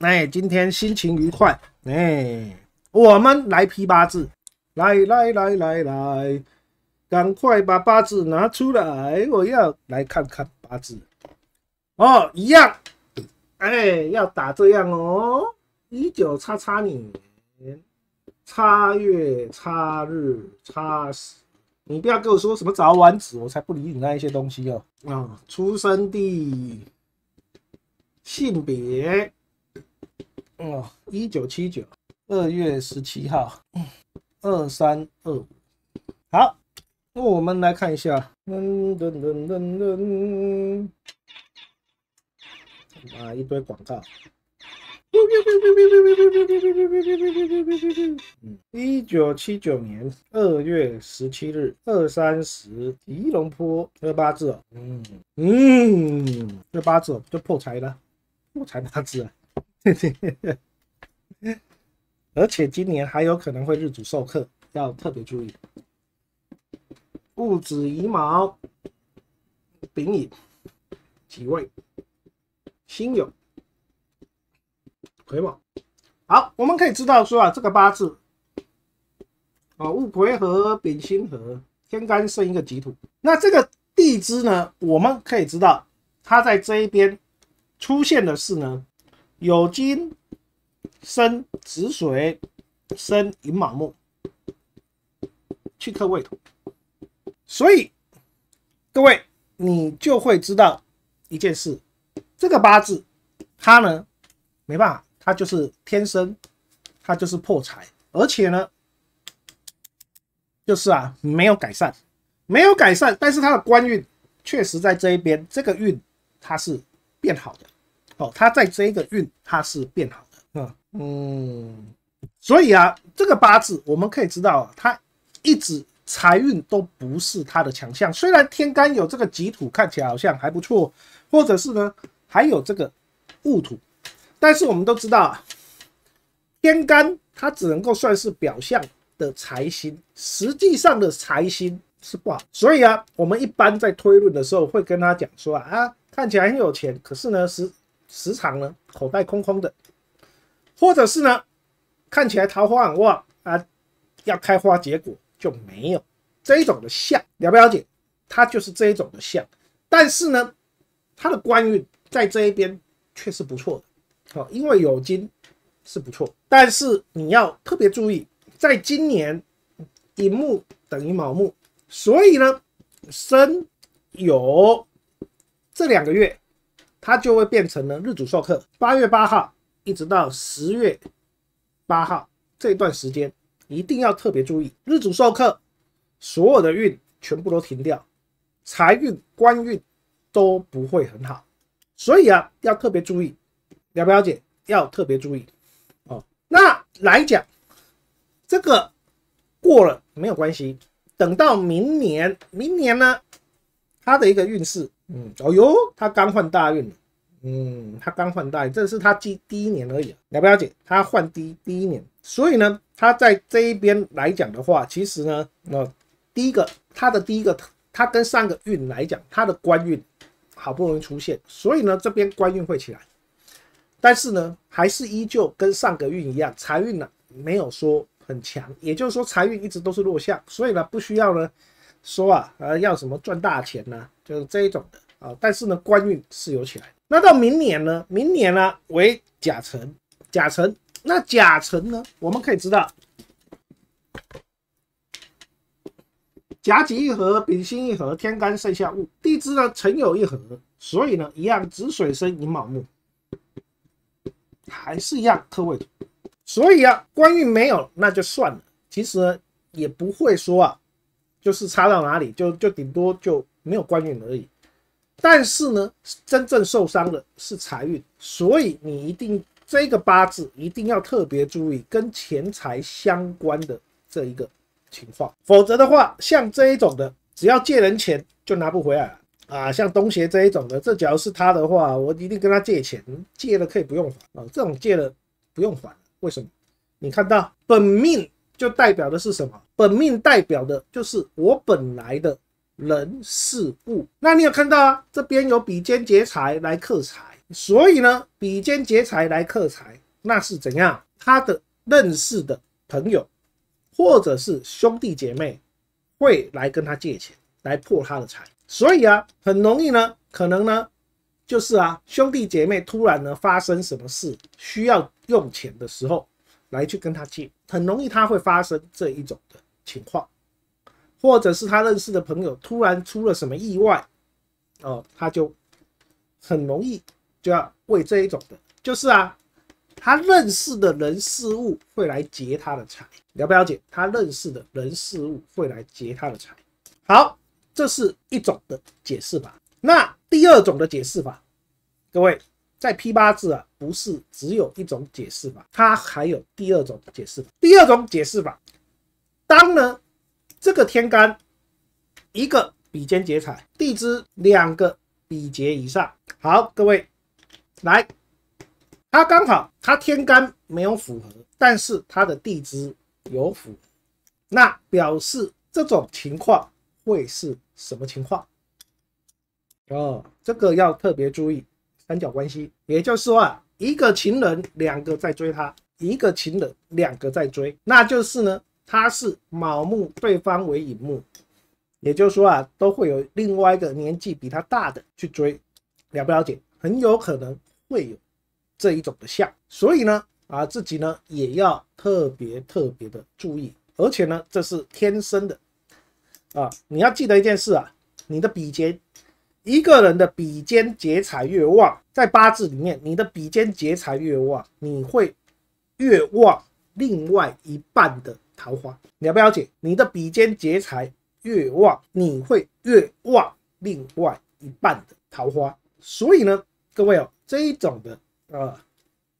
哎，今天心情愉快。哎，我们来批八字，来来来来来，赶快把八字拿出来，我要来看看八字。哦，一样。哎，要打这样哦。一九叉叉年叉月叉日叉时，你不要跟我说什么早晚子，我才不理你那一些东西哦。啊，出生地，性别。嗯，一九七九二月十七号，二三二五。好，那我们来看一下，噔噔噔噔噔，啊，一堆广告。嗯，一九七九年二月十七日二三十，吉隆坡，这八字哦，嗯嗯，这八字哦就破财了，破财八字啊。嘿嘿嘿，而且今年还有可能会日主授课，要特别注意。戊子乙卯、丙寅、己未、辛酉、癸卯。好，我们可以知道说啊，这个八字，啊，戊癸和丙辛合，天干生一个己土。那这个地支呢，我们可以知道它在这一边出现的是呢。有金生子水生寅卯木，去克未土，所以各位你就会知道一件事，这个八字它呢没办法，它就是天生，它就是破财，而且呢就是啊没有改善，没有改善，但是它的官运确实在这一边，这个运它是变好的。哦，他在这个运他是变好的，嗯嗯，所以啊，这个八字我们可以知道啊，他一直财运都不是他的强项。虽然天干有这个吉土，看起来好像还不错，或者是呢还有这个戊土，但是我们都知道，天干它只能够算是表象的财星，实际上的财星是不好。所以啊，我们一般在推论的时候会跟他讲说啊啊，看起来很有钱，可是呢实时常呢，口袋空空的，或者是呢，看起来桃花很旺啊，要开花结果就没有这一种的象，了不了解？它就是这一种的象，但是呢，它的官运在这一边却是不错的，好，因为有金是不错，但是你要特别注意，在今年寅木等于卯木，所以呢，申酉这两个月。它就会变成呢日主授课。八月八号一直到十月八号这段时间，一定要特别注意日主授课，所有的运全部都停掉，财运、官运都不会很好，所以啊要特别注意，了不了解？要特别注意哦。那来讲，这个过了没有关系，等到明年，明年呢，它的一个运势。嗯，哦哟，他刚换大运嗯，他刚换大运，这是他第第一年而已，了不了解？他换第第一年，所以呢，他在这一边来讲的话，其实呢，那第一个他的第一个，他跟上个运来讲，他的官运好不容易出现，所以呢，这边官运会起来，但是呢，还是依旧跟上个运一样，财运呢没有说很强，也就是说财运一直都是落项。所以呢，不需要呢。说啊，呃，要什么赚大钱呢？就是这一种的啊。但是呢，官运是有起来。那到明年呢？明年呢为甲辰，甲辰。那甲辰呢，我们可以知道，甲己一合，丙辛一合，天干剩下戊，地支呢辰有一合，所以呢一样，子水生寅卯木，还是一样克位土。所以啊，官运没有，那就算了。其实也不会说啊。就是差到哪里，就就顶多就没有官运而已。但是呢，真正受伤的是财运，所以你一定这个八字一定要特别注意跟钱财相关的这一个情况。否则的话，像这一种的，只要借人钱就拿不回来了啊。像东邪这一种的，这只要是他的话，我一定跟他借钱，借了可以不用还啊。这种借了不用还，为什么？你看到本命就代表的是什么？本命代表的就是我本来的人事物，那你有看到啊？这边有比肩劫财来克财，所以呢，比肩劫财来克财，那是怎样？他的认识的朋友或者是兄弟姐妹会来跟他借钱，来破他的财。所以啊，很容易呢，可能呢，就是啊，兄弟姐妹突然呢发生什么事需要用钱的时候，来去跟他借，很容易他会发生这一种的。情况，或者是他认识的朋友突然出了什么意外，哦，他就很容易就要为这一种的，就是啊，他认识的人事物会来劫他的财，了不了解？他认识的人事物会来劫他的财。好，这是一种的解释法。那第二种的解释法，各位在批八字啊，不是只有一种解释法，它还有第二种解释法。第二种解释法。当呢，这个天干一个比肩劫财，地支两个比劫以上。好，各位来，他刚好他天干没有符合，但是他的地支有符，那表示这种情况会是什么情况？哦，这个要特别注意三角关系。也就是说啊，一个情人两个在追他，一个情人两个在追，那就是呢。他是卯木，对方为寅木，也就是说啊，都会有另外一个年纪比他大的去追，了不了解？很有可能会有这一种的相，所以呢，啊，自己呢也要特别特别的注意，而且呢，这是天生的，啊，你要记得一件事啊，你的比肩，一个人的比肩劫财越旺，在八字里面，你的比肩劫财越旺，你会越旺另外一半的。桃花，了不了解？你的比肩劫财越旺，你会越旺另外一半的桃花。所以呢，各位哦，这一种的啊，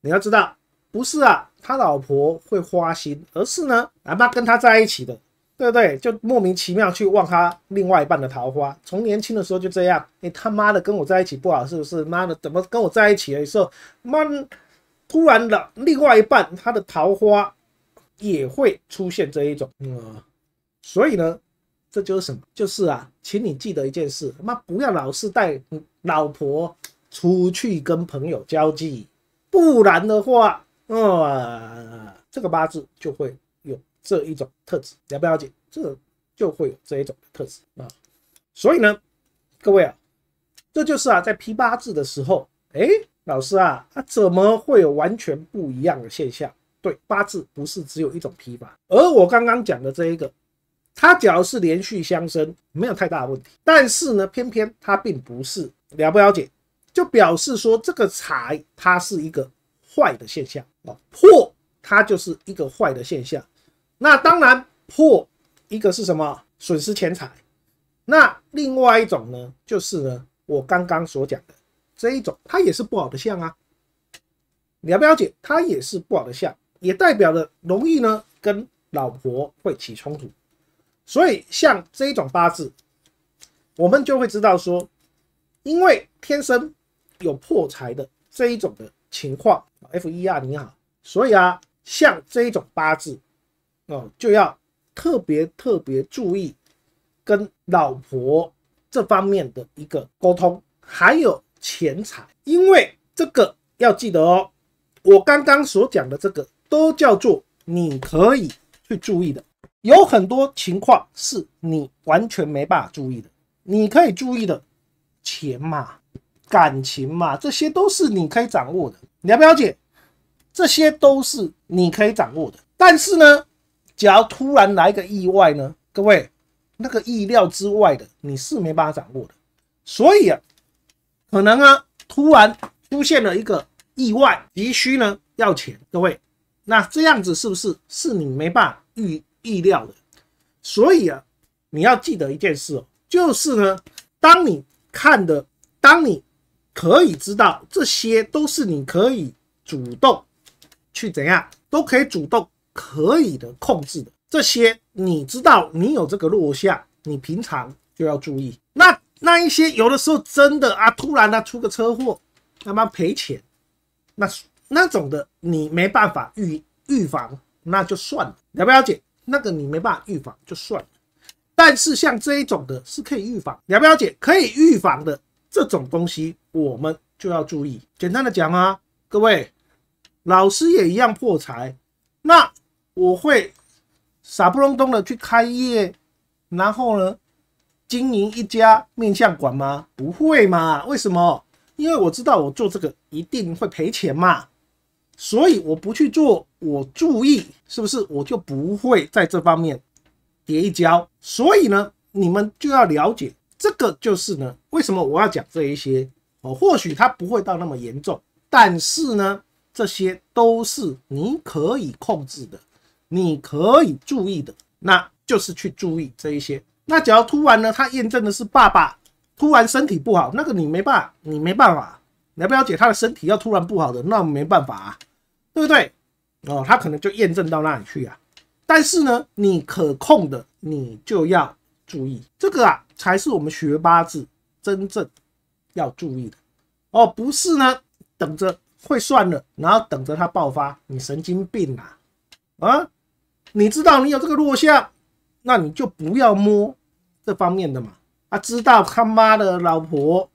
你要知道，不是啊，他老婆会花心，而是呢，哪怕跟他在一起的，对不对？就莫名其妙去望他另外一半的桃花。从年轻的时候就这样，你他妈的跟我在一起不好是不是？妈的，怎么跟我在一起的时候，妈突然的另外一半他的桃花。也会出现这一种，嗯，所以呢，这就是什么？就是啊，请你记得一件事：妈不要老是带老婆出去跟朋友交际，不然的话，嗯，这个八字就会有这一种特质，了不了解？这就会有这一种特质啊。所以呢，各位啊，这就是啊，在批八字的时候，哎，老师啊，他怎么会有完全不一样的现象？对，八字不是只有一种批法，而我刚刚讲的这一个，它只要是连续相生，没有太大问题。但是呢，偏偏它并不是了不了解，就表示说这个财它是一个坏的现象啊，破它就是一个坏的现象。那当然，破一个是什么？损失钱财。那另外一种呢，就是呢，我刚刚所讲的这一种，它也是不好的象啊，了不了解，它也是不好的象。也代表了容易呢跟老婆会起冲突，所以像这一种八字，我们就会知道说，因为天生有破财的这一种的情况，F 一二你好，所以啊像这一种八字，哦就要特别特别注意跟老婆这方面的一个沟通，还有钱财，因为这个要记得哦，我刚刚所讲的这个。都叫做你可以去注意的，有很多情况是你完全没办法注意的。你可以注意的钱嘛、感情嘛，这些都是你可以掌握的。你要不要解？这些都是你可以掌握的。但是呢，假如突然来个意外呢？各位，那个意料之外的你是没办法掌握的。所以啊，可能啊，突然出现了一个意外，急需呢要钱，各位。那这样子是不是是你没办法预预料的？所以啊，你要记得一件事哦，就是呢，当你看的，当你可以知道，这些都是你可以主动去怎样，都可以主动可以的控制的。这些你知道，你有这个弱项，你平常就要注意。那那一些有的时候真的啊，突然呢出个车祸，他妈赔钱，那是。那种的你没办法预预防，那就算了。了不了解？那个你没办法预防就算了。但是像这一种的是可以预防，了不了解？可以预防的这种东西，我们就要注意。简单的讲啊，各位，老师也一样破财。那我会傻不隆咚的去开业，然后呢经营一家面相馆吗？不会嘛？为什么？因为我知道我做这个一定会赔钱嘛。所以我不去做，我注意，是不是我就不会在这方面跌一跤？所以呢，你们就要了解这个，就是呢，为什么我要讲这一些哦？或许它不会到那么严重，但是呢，这些都是你可以控制的，你可以注意的，那就是去注意这一些。那只要突然呢，他验证的是爸爸突然身体不好，那个你没办，你没办法。了不了解他的身体要突然不好的那没办法啊，对不对？哦，他可能就验证到那里去啊。但是呢，你可控的，你就要注意这个啊，才是我们学八字真正要注意的哦。不是呢，等着会算了，然后等着他爆发，你神经病啊！啊，你知道你有这个弱项，那你就不要摸这方面的嘛。啊，知道他妈的老婆。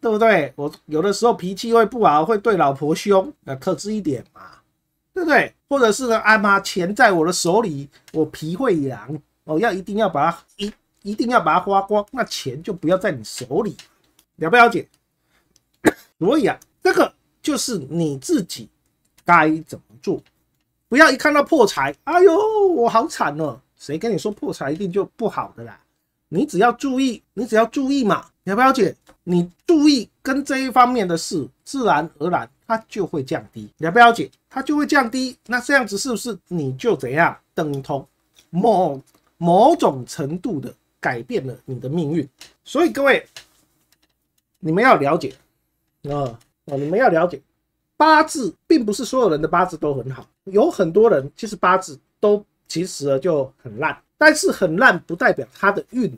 对不对？我有的时候脾气会不好，会对老婆凶，那克制一点嘛，对不对？或者是呢，阿妈钱在我的手里，我皮会痒，我要一定要把它一一定要把它花光，那钱就不要在你手里，了不了解？所以啊，这个就是你自己该怎么做，不要一看到破财，哎呦，我好惨哦！谁跟你说破财一定就不好的啦？你只要注意，你只要注意嘛。了不了解，你注意跟这一方面的事，自然而然它就会降低。了不了解，它就会降低。那这样子是不是你就怎样等同某某种程度的改变了你的命运？所以各位，你们要了解啊啊，你们要了解，八字并不是所有人的八字都很好，有很多人其实八字都其实就很烂，但是很烂不代表他的运。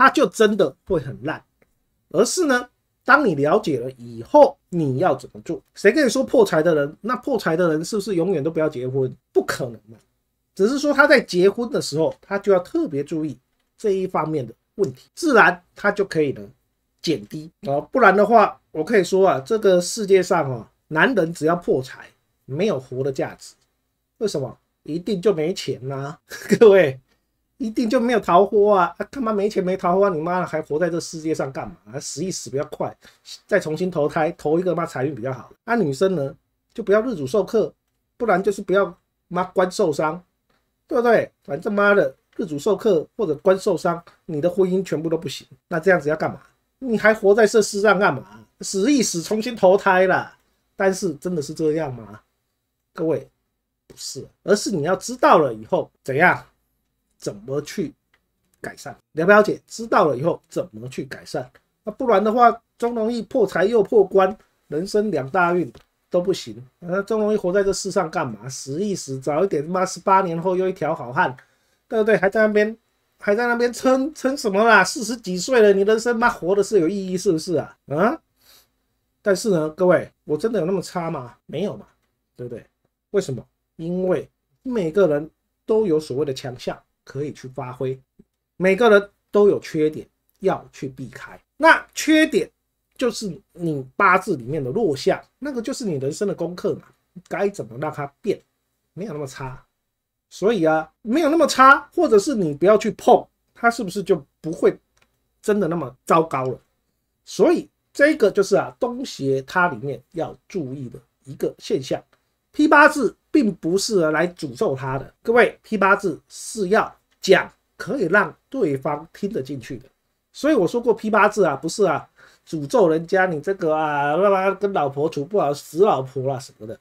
他就真的会很烂，而是呢，当你了解了以后，你要怎么做？谁跟你说破财的人，那破财的人是不是永远都不要结婚？不可能嘛，只是说他在结婚的时候，他就要特别注意这一方面的问题，自然他就可以呢减低啊，不然的话，我可以说啊，这个世界上啊，男人只要破财，没有活的价值，为什么？一定就没钱呐，各位。一定就没有桃花啊！他妈没钱没桃花，你妈的还活在这世界上干嘛？死一死比较快，再重新投胎投一个妈财运比较好。那女生呢，就不要日主受克，不然就是不要妈官受伤，对不对？反正妈的日主受克或者官受伤，你的婚姻全部都不行。那这样子要干嘛？你还活在这世上干嘛？死一死重新投胎了。但是真的是这样吗？各位，不是，而是你要知道了以后怎样？怎么去改善？了不了解？知道了以后怎么去改善？那不然的话，中容易破财又破官，人生两大运都不行。那中容易活在这世上干嘛？死一死早一点，妈十八年后又一条好汉，对不对？还在那边还在那边撑撑什么啦？四十几岁了，你人生妈活的是有意义是不是啊？啊？但是呢，各位，我真的有那么差吗？没有嘛，对不对？为什么？因为每个人都有所谓的强项。可以去发挥，每个人都有缺点要去避开。那缺点就是你八字里面的弱项，那个就是你人生的功课嘛。该怎么让它变，没有那么差，所以啊，没有那么差，或者是你不要去碰它，是不是就不会真的那么糟糕了？所以这个就是啊，东邪它里面要注意的一个现象。批八字并不是来诅咒他的，各位，批八字是要。讲可以让对方听得进去的，所以我说过批八字啊，不是啊，诅咒人家你这个啊，让他跟老婆处不好，死老婆啦什么的，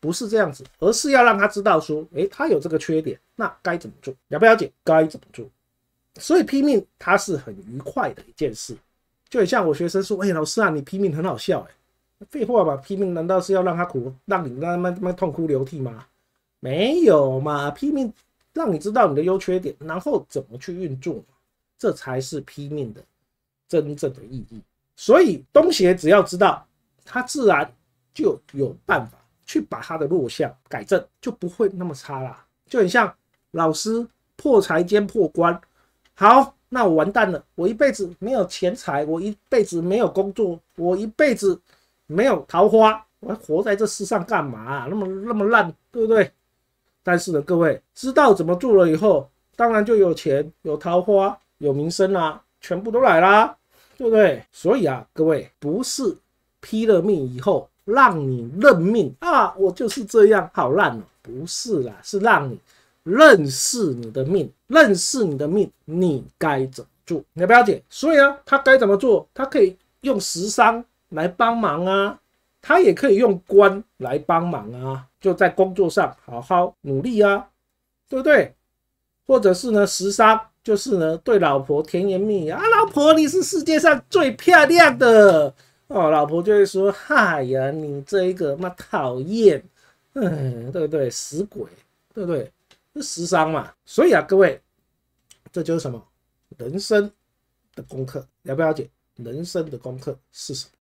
不是这样子，而是要让他知道说，诶，他有这个缺点，那该怎么做，了不了解该怎么做？所以拼命他是很愉快的一件事，就很像我学生说，哎，老师啊，你拼命很好笑诶，废话嘛，拼命难道是要让他哭，让你他妈他妈痛哭流涕吗？没有嘛，拼命。让你知道你的优缺点，然后怎么去运作，这才是拼命的真正的意义。所以东邪只要知道，他自然就有办法去把他的弱项改正，就不会那么差啦。就很像老师破财兼破关，好，那我完蛋了，我一辈子没有钱财，我一辈子没有工作，我一辈子没有桃花，我还活在这世上干嘛？那么那么烂，对不对？但是呢，各位知道怎么做了以后，当然就有钱、有桃花、有名声啦，全部都来啦，对不对？所以啊，各位不是批了命以后让你认命啊，我就是这样好烂了，不是啦，是让你认识你的命，认识你的命，你该怎么做？你要紧。解。所以啊，他该怎么做，他可以用食商来帮忙啊。他也可以用官来帮忙啊，就在工作上好好努力啊，对不对？或者是呢，食伤就是呢，对老婆甜言蜜语啊，老婆你是世界上最漂亮的哦，老婆就会说，嗨呀，你这一个妈讨厌，嗯，对不对？死鬼，对不对？是食伤嘛？所以啊，各位，这就是什么人生的功课？了不了解人生的功课是什么？